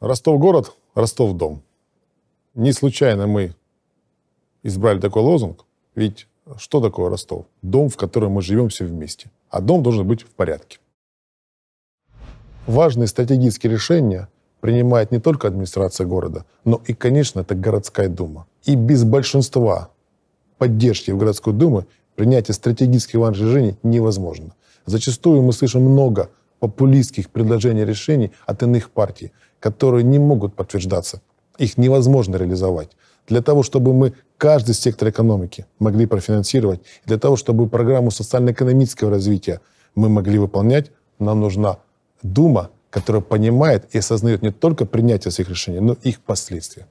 Ростов-город, Ростов-дом. Не случайно мы избрали такой лозунг, ведь что такое Ростов? Дом, в котором мы живем все вместе. А дом должен быть в порядке. Важные стратегические решения принимает не только администрация города, но и, конечно, это городская дума. И без большинства поддержки в городской думе принятие стратегических важных решений невозможно. Зачастую мы слышим много популистских предложений решений от иных партий, которые не могут подтверждаться. Их невозможно реализовать. Для того, чтобы мы каждый сектор экономики могли профинансировать, для того, чтобы программу социально-экономического развития мы могли выполнять, нам нужна Дума, которая понимает и осознает не только принятие своих решений, но и их последствия.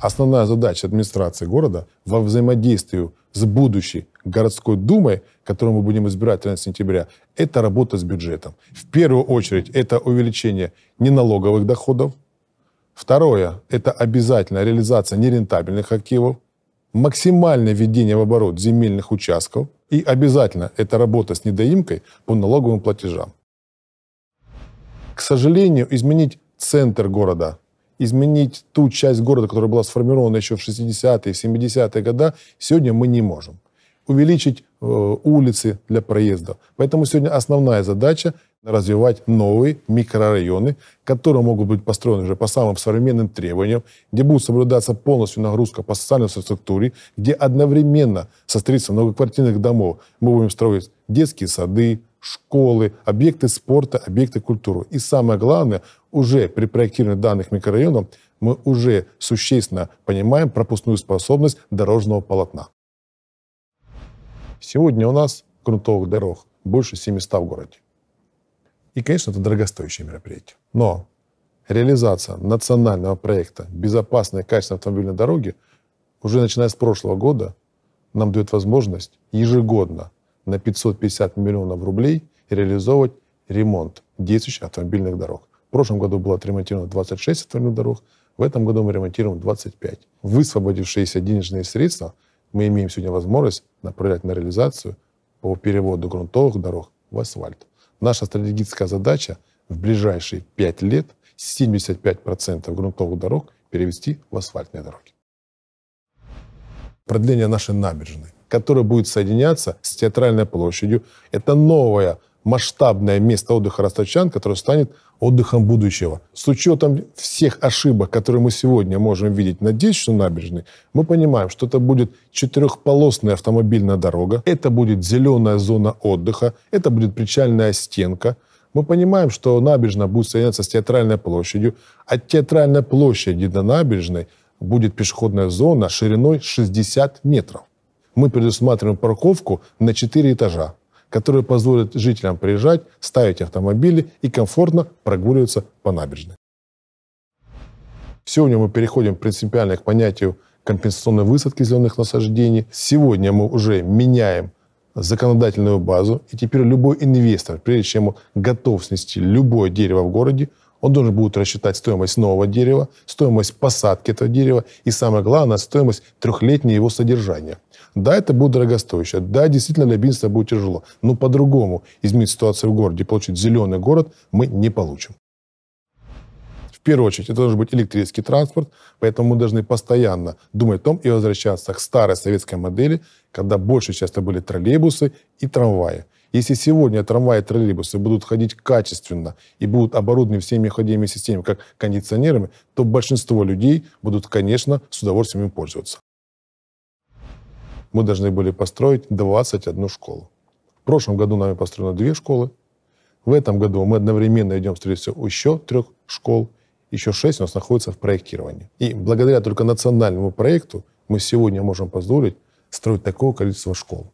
Основная задача администрации города во взаимодействии с будущей городской думой, которую мы будем избирать 13 сентября, это работа с бюджетом. В первую очередь это увеличение неналоговых доходов. Второе – это обязательная реализация нерентабельных активов, максимальное введение в оборот земельных участков и обязательно это работа с недоимкой по налоговым платежам. К сожалению, изменить центр города – изменить ту часть города, которая была сформирована еще в 60-е, 70-е годы, сегодня мы не можем. Увеличить э, улицы для проезда. Поэтому сегодня основная задача развивать новые микрорайоны, которые могут быть построены уже по самым современным требованиям, где будет соблюдаться полностью нагрузка по социальной инфраструктуре, где одновременно со строительством многоквартирных домов мы будем строить детские сады, школы, объекты спорта, объекты культуры. И самое главное, уже при проектировании данных микрорайонов мы уже существенно понимаем пропускную способность дорожного полотна. Сегодня у нас грунтовых дорог больше 700 в городе. И, конечно, это дорогостоящее мероприятие. Но реализация национального проекта «Безопасная и качественная автомобильной дороги» уже начиная с прошлого года нам дает возможность ежегодно на 550 миллионов рублей реализовывать ремонт действующих автомобильных дорог. В прошлом году было отремонтировано 26 автомобильных дорог, в этом году мы ремонтируем 25. Высвободившиеся денежные средства мы имеем сегодня возможность направлять на реализацию по переводу грунтовых дорог в асфальт. Наша стратегическая задача в ближайшие 5 лет 75% грунтовых дорог перевести в асфальтные дороги. Продление нашей набережной, которая будет соединяться с театральной площадью. Это новое масштабное место отдыха ростовчан, которое станет отдыхом будущего. С учетом всех ошибок, которые мы сегодня можем видеть на Детичной набережной, мы понимаем, что это будет четырехполосная автомобильная дорога, это будет зеленая зона отдыха, это будет причальная стенка. Мы понимаем, что набережная будет соединяться с театральной площадью. От а театральной площади до набережной будет пешеходная зона шириной 60 метров. Мы предусматриваем парковку на 4 этажа которые позволят жителям приезжать, ставить автомобили и комфортно прогуливаться по набережной. Сегодня мы переходим принципиально к понятию компенсационной высадки зеленых насаждений. Сегодня мы уже меняем законодательную базу, и теперь любой инвестор, прежде чем он готов снести любое дерево в городе, он должен будет рассчитать стоимость нового дерева, стоимость посадки этого дерева и, самое главное, стоимость трехлетнего его содержания – да, это будет дорогостоящее, Да, действительно, для бизнеса будет тяжело. Но по-другому изменить ситуацию в городе, получить зеленый город мы не получим. В первую очередь, это должен быть электрический транспорт, поэтому мы должны постоянно думать о том и возвращаться к старой советской модели, когда больше часто были троллейбусы и трамваи. Если сегодня трамваи и троллейбусы будут ходить качественно и будут оборудованы всеми необходимыми системами, как кондиционерами, то большинство людей будут, конечно, с удовольствием им пользоваться мы должны были построить 21 школу. В прошлом году нами построено две школы. В этом году мы одновременно идем строительство еще трех школ. Еще шесть у нас находится в проектировании. И благодаря только национальному проекту мы сегодня можем позволить строить такое количество школ.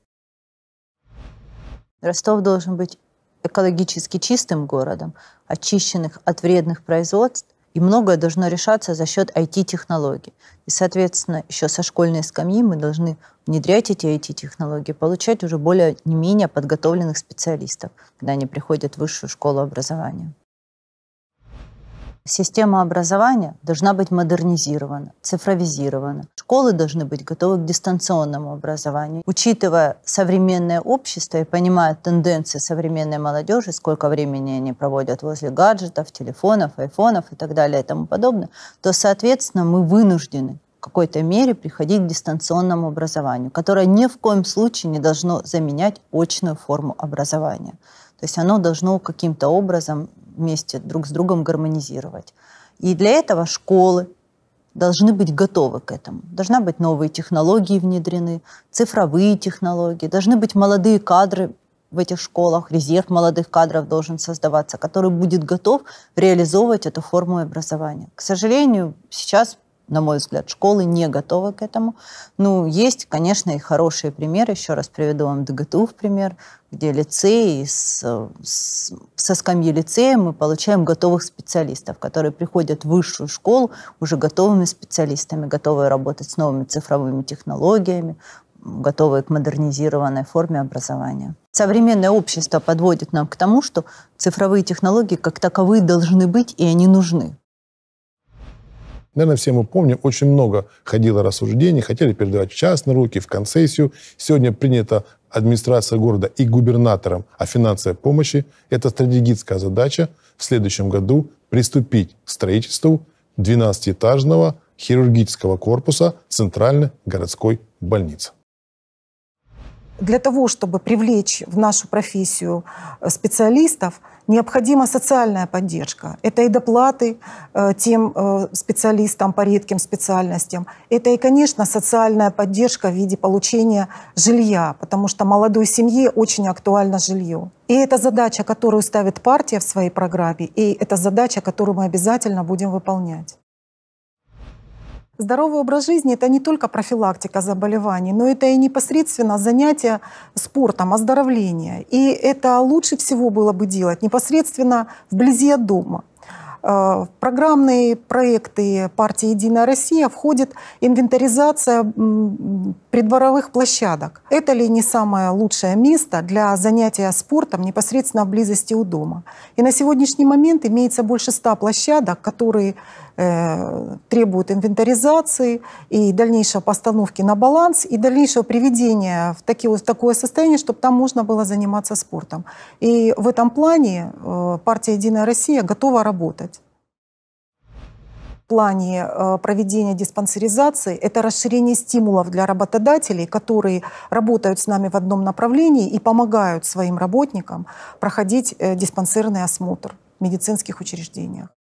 Ростов должен быть экологически чистым городом, очищенных от вредных производств, и многое должно решаться за счет IT-технологий. И, соответственно, еще со школьной скамьи мы должны внедрять эти IT-технологии, получать уже более не менее подготовленных специалистов, когда они приходят в высшую школу образования. Система образования должна быть модернизирована, цифровизирована. Школы должны быть готовы к дистанционному образованию. Учитывая современное общество и понимая тенденции современной молодежи, сколько времени они проводят возле гаджетов, телефонов, айфонов и так далее и тому подобное, то, соответственно, мы вынуждены в какой-то мере приходить к дистанционному образованию, которое ни в коем случае не должно заменять очную форму образования. То есть оно должно каким-то образом вместе друг с другом гармонизировать. И для этого школы должны быть готовы к этому. Должна быть новые технологии внедрены, цифровые технологии, должны быть молодые кадры в этих школах, резерв молодых кадров должен создаваться, который будет готов реализовывать эту форму образования. К сожалению, сейчас на мой взгляд, школы не готовы к этому. Ну, есть, конечно, и хорошие примеры. Еще раз приведу вам ДГТУ в пример, где лицеи с, с, со скамьи лицея мы получаем готовых специалистов, которые приходят в высшую школу уже готовыми специалистами, готовые работать с новыми цифровыми технологиями, готовые к модернизированной форме образования. Современное общество подводит нам к тому, что цифровые технологии как таковые должны быть, и они нужны. Наверное, все мы помним, очень много ходило рассуждений, хотели передавать в частные руки, в концессию. Сегодня принята администрация города и губернатором о финансовой помощи. Это стратегическая задача в следующем году приступить к строительству 12-этажного хирургического корпуса Центральной городской больницы для того, чтобы привлечь в нашу профессию э, специалистов, необходима социальная поддержка. Это и доплаты э, тем э, специалистам по редким специальностям. Это и, конечно, социальная поддержка в виде получения жилья, потому что молодой семье очень актуально жилье. И это задача, которую ставит партия в своей программе, и это задача, которую мы обязательно будем выполнять. Здоровый образ жизни – это не только профилактика заболеваний, но это и непосредственно занятие спортом, оздоровление. И это лучше всего было бы делать непосредственно вблизи от дома. В э, программные проекты партии «Единая Россия» входит инвентаризация придворовых площадок. Это ли не самое лучшее место для занятия спортом непосредственно в близости у дома? И на сегодняшний момент имеется больше ста площадок, которые Э, требуют инвентаризации и дальнейшей постановки на баланс, и дальнейшего приведения в, такое состояние, чтобы там можно было заниматься спортом. И в этом плане э, партия «Единая Россия» готова работать. В плане э, проведения диспансеризации – это расширение стимулов для работодателей, которые работают с нами в одном направлении и помогают своим работникам проходить диспансерный осмотр в медицинских учреждениях.